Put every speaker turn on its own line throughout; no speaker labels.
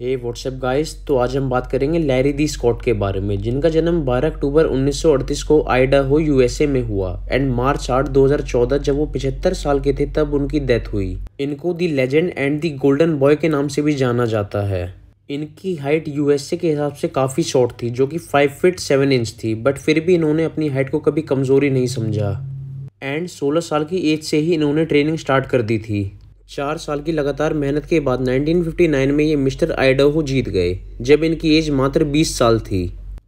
हे WhatsApp guys तो आज हम बात करेंगे लैरी दी स्कॉट के बारे में जिनका जन्म 12 अक्टूबर 1938 को आइडा हो यूएसए में हुआ एंड मार्च आठ 2014 जब वो 75 साल के थे तब उनकी डेथ हुई इनको the legend and the golden boy के नाम से भी जाना जाता है इनकी हाइट यूएसए के हिसाब से काफ़ी शॉर्ट थी जो कि फाइव फिट सेवन इंच थी बट फिर भी इन्होंने अपनी हाइट को कभी कमज़ोरी नहीं समझा एंड 16 साल की एज से ही इन्होंने ट्रेनिंग स्टार्ट कर दी थी चार साल की लगातार मेहनत के बाद 1959 में ये मिस्टर आइडोहो जीत गए जब इनकी एज मात्र 20 साल थी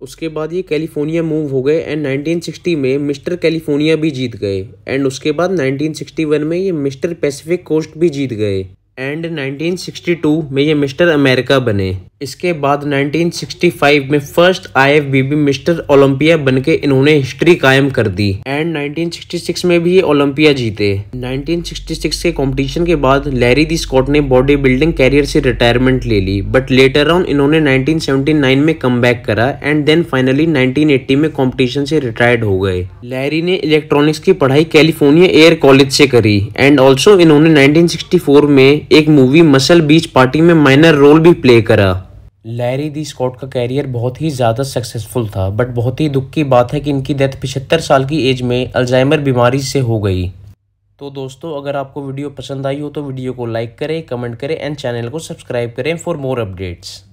उसके बाद ये कैलिफोर्निया मूव हो गए एंड 1960 में मिस्टर कैलिफोर्निया भी जीत गए एंड उसके बाद 1961 में ये मिस्टर पैसिफिक कोस्ट भी जीत गए एंड 1962 में ये मिस्टर अमेरिका बने इसके बाद 1965 में फर्स्ट आईएफबीबी मिस्टर ओलंपिया बनके इन्होंने हिस्ट्री कायम कर दी एंड 1966 में भी ये ओलंपिया जीते 1966 के कंपटीशन के बाद लैरी दी स्कॉट ने बॉडी बिल्डिंग कैरियर से रिटायरमेंट ले ली बट लेटर ऑन इन्होंने 1979 में कम करा एंड देन फाइनली 1980 में कॉम्पिटिशन से रिटायर्ड हो गए लैरी ने इलेक्ट्रॉनिक्स की पढ़ाई कैलिफोर्निया एयर कॉलेज से करी एंड ऑल्सो इन्होंने नाइनटीन में एक मूवी मसल बीच पार्टी में माइनर रोल भी प्ले करा लैरी दी स्कॉट का कैरियर बहुत ही ज़्यादा सक्सेसफुल था बट बहुत ही दुख की बात है कि इनकी डेथ पिछहत्तर साल की एज में अल्जाइमर बीमारी से हो गई तो दोस्तों अगर आपको वीडियो पसंद आई हो तो वीडियो को लाइक करें कमेंट करें एंड चैनल को सब्सक्राइब करें फॉर मोर अपडेट्स